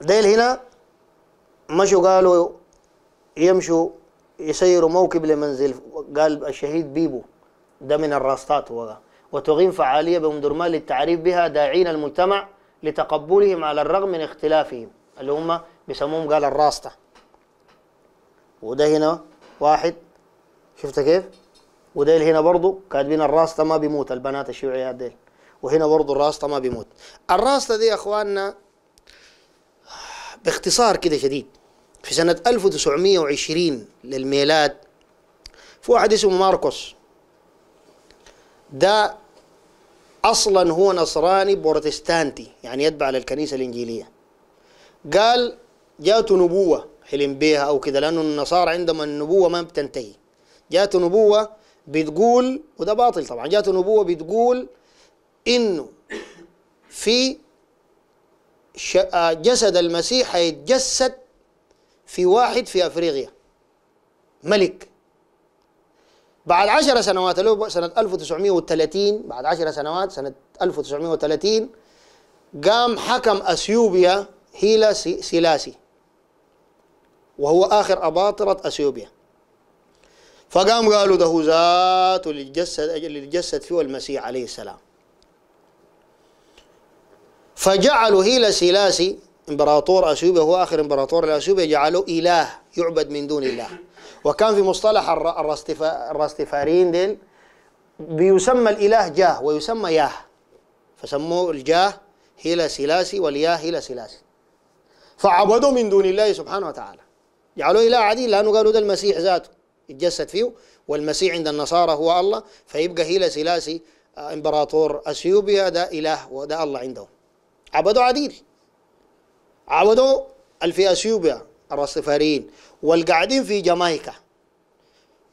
ديل هنا مشوا قالوا يمشوا يسيروا موكب لمنزل قال الشهيد بيبو ده من الراستات هو وتغيم فعالية بأمدرمان للتعريف بها داعين المجتمع لتقبلهم على الرغم من اختلافهم اللي هم بيسموهم قال الراسته وده هنا واحد شفت كيف وديل هنا برضو كاتبين الراسته ما بيموت البنات الشيوعيات ديل وهنا برضو الراسته ما بيموت الراسته دي يا اخواننا باختصار كده شديد في سنة 1920 للميلاد في واحد اسمه ماركوس ده أصلا هو نصراني بروتستانتي يعني يتبع للكنيسة الإنجيلية قال جاته نبوة حلم بيها أو كده لأنه النصارى عندما النبوة ما بتنتهي جاته نبوة بتقول وده باطل طبعا جاته نبوة بتقول إنه في آه، جسد المسيح هيتجسد في واحد في أفريقيا ملك بعد عشر سنوات له سنة 1930 بعد عشر سنوات سنة 1930 قام حكم أثيوبيا هيلا سيلاسي وهو آخر أباطرة أثيوبيا فقام قالوا ده ذاته اللي تجسد فيه المسيح عليه السلام فجعلوا هيلا سيلاسي امبراطور أثيوبيا هو آخر امبراطور لأثيوبيا جعلوه إله يعبد من دون الله وكان في مصطلح الراستفارين ديل بيسمى الإله جاه ويسمى ياه فسموه الجاه هيلا سيلاسي والياه هيلا سيلاسي فعبدوا من دون الله سبحانه وتعالى جعلوه إله عديل لأنه قالوا ده المسيح ذاته يتجسد فيه والمسيح عند النصارى هو الله فيبقى هيلا سيلاسي آه، امبراطور اثيوبيا ده اله وده الله عندهم عبدوا عديل عبدوا في اثيوبيا الرastafarian والقاعدين في جامايكا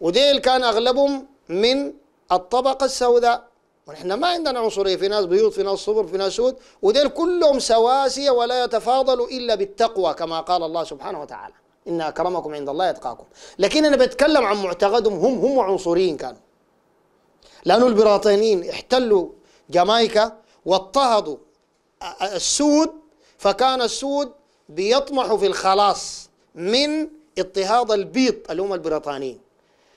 وديل كان اغلبهم من الطبقه السوداء ونحن ما عندنا عنصريه في ناس بيوت في ناس صبر في ناس سود وديل كلهم سواسيه ولا يتفاضلوا الا بالتقوى كما قال الله سبحانه وتعالى ان اكرمكم عند الله يتقاكم لكن انا بتكلم عن معتقدهم هم هم عنصريين كانوا لانه البريطانيين احتلوا جامايكا واضطهدوا السود فكان السود بيطمح في الخلاص من اضطهاد البيض اللي هم البريطانيين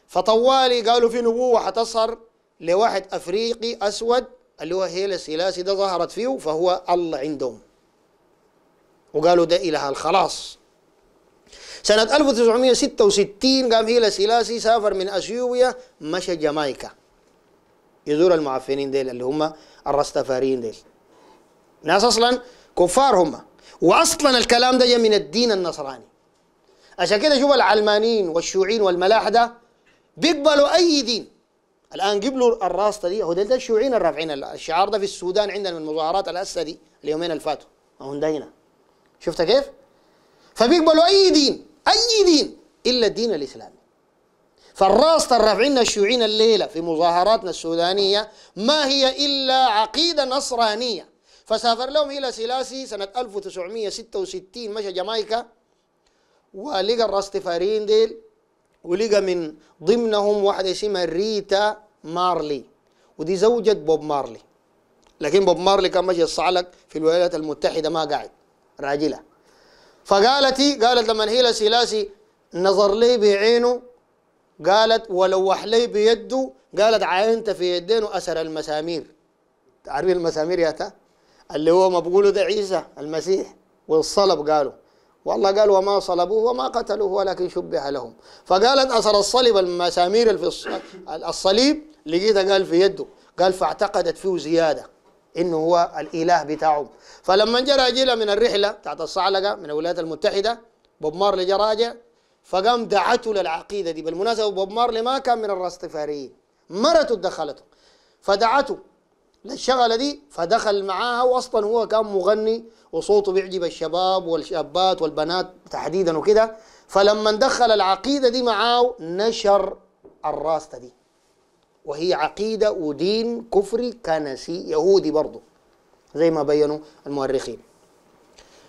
فطوالي قالوا في نبوة حتصر لواحد أفريقي أسود اللي هو هيلا سيلاسي ده ظهرت فيه فهو الله عندهم وقالوا ده إله الخلاص سنة 1966 قام هيلا سيلاسي سافر من أثيوبيا مشى جامايكا يزور المعفنين ديل اللي هم الرستفاريين ديل ناس اصلا كفار هم واصلا الكلام ده جاء من الدين النصراني عشان كده شوف العلمانيين والشيوعيين والملاحده بيقبلوا اي دين الان قبلوا الراسطه دي هو ده الشيوعيين الرافعين الشعار ده في السودان عندنا من مظاهرات الاسد دي اليومين اللي فاتوا ما هو هنا شفت كيف؟ فبيقبلوا اي دين اي دين الا الدين الاسلامي فالراسطة الرافعين الشيوعيين الليلة في مظاهراتنا السودانية ما هي إلا عقيدة نصرانية فسافر لهم هيلا سيلاسي سنة 1966 مشى جامايكا ولقى الراستفارين ديل ولقى من ضمنهم واحدة اسمها ريتا مارلي ودي زوجة بوب مارلي لكن بوب مارلي كان ماشي الصعلك في الولايات المتحدة ما قاعد راجلة فقالت إيه؟ قالت لما هيلا سيلاسي نظر لي بعينه قالت ولوح لي بيده قالت عينت في يدينه أسر المسامير تعرفين المسامير يا تا اللي هو ما بقوله ده عيسى المسيح والصلب قالوا والله قال وما صلبوه وما قتلوه ولكن شبه لهم فقالت أثر الصلب المسامير في الصليب لقيتها قال في يده قال فاعتقدت فيه زيادة إنه هو الإله بتاعهم فلما جرى جيلة من الرحلة بتاعت الصعلقة من الولايات المتحدة بوب مارلي جراجع فقام دعته للعقيدة دي بالمناسبة بوب مارلي ما كان من الراستفاريين مرته دخلته فدعته للشغلة دي فدخل معاها وأصلا هو كان مغني وصوته بيعجب الشباب والشابات والبنات تحديدا وكده فلما دخل العقيدة دي معاه نشر الراستة دي وهي عقيدة ودين كفري كنسي يهودي برضو زي ما بينوا المؤرخين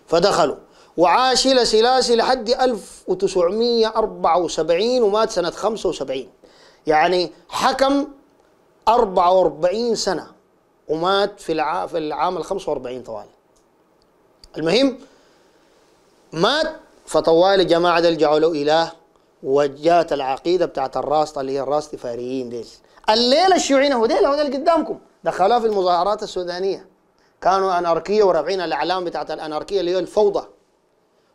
فدخلوا وعاش سلاسي لحد 1974 ومات سنة 75 يعني حكم 44 سنة ومات في العام في العام ال 45 طوال المهم مات فطوال جماعة ديل جعوا له إله وجات العقيدة بتاعت الراس اللي هي الراس فاريين ديل الليلة الشيوعيين هو ديل هو ديل قدامكم دخلوها في المظاهرات السودانية كانوا أناركية ورافعين الأعلام بتاعت الأناركية اللي هي الفوضى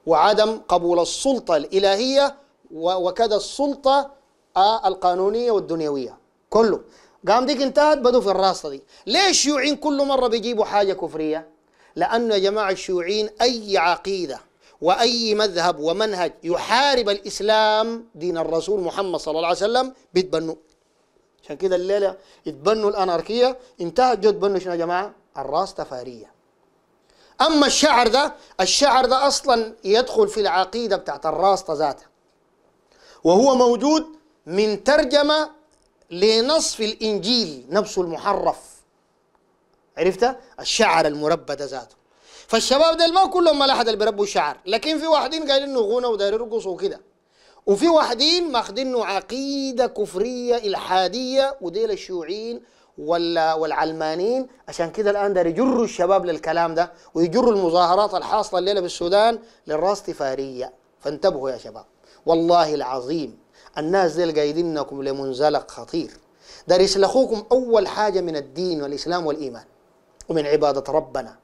وعدم قبول السلطة الإلهية وكذا السلطة آه، القانونية والدنيوية كله قام ديك انتهت بدو في الراسه دي ليه الشيوعيين كل مره بيجيبوا حاجه كفريه لانه يا جماعه الشيوعيين اي عقيده واي مذهب ومنهج يحارب الاسلام دين الرسول محمد صلى الله عليه وسلم بيتبنوا عشان كده الليله يتبنوا الاناركيه انتهت جو تبنوا شنو يا جماعه؟ الراس تفاريه اما الشعر ده الشعر ده اصلا يدخل في العقيده بتاعت الراسطه ذاتها وهو موجود من ترجمه لنصف الإنجيل نفسه المحرف عرفت؟ الشعر المربى ده ذاته فالشباب ده ما كلهم لحد اللي بيربوا الشعر لكن في واحدين قايلين غنى وداير يرقصوا وكده وفي واحدين ماخدينه عقيدة كفرية إلحادية وديل الشيوعيين ولا والعلمانيين عشان كده الآن داير يجروا الشباب للكلام ده ويجروا المظاهرات الحاصلة الليلة بالسودان للراس تفارية فانتبهوا يا شباب والله العظيم الناس ديل قايدينكم لمنزلق خطير دار يسلخوكم أول حاجة من الدين والإسلام والإيمان ومن عبادة ربنا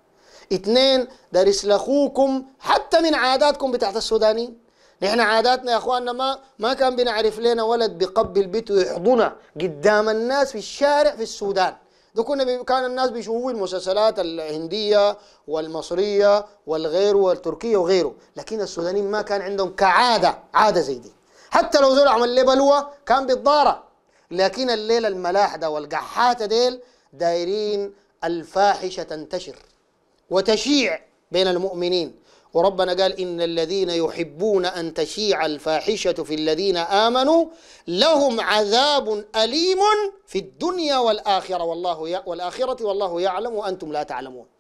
اثنين دار يسلخوكم حتى من عاداتكم بتاعت السودانيين نحن عاداتنا يا اخواننا ما ما كان بنعرف لنا ولد بقبل البيت ويحضنها قدام الناس في الشارع في السودان ده كنا كان الناس بيشوفوا المسلسلات الهنديه والمصريه والغير والتركيه وغيره لكن السودانيين ما كان عندهم كعاده عاده زي دي حتى لو زول عمل لي بلوه كان بيتضارب لكن الليله الملاح ده والقحاته ديل دايرين الفاحشه تنتشر وتشيع بين المؤمنين وربنا قال إن الذين يحبون أن تشيع الفاحشة في الذين آمنوا لهم عذاب أليم في الدنيا والآخرة والله والآخرة والله يعلم وأنتم لا تعلمون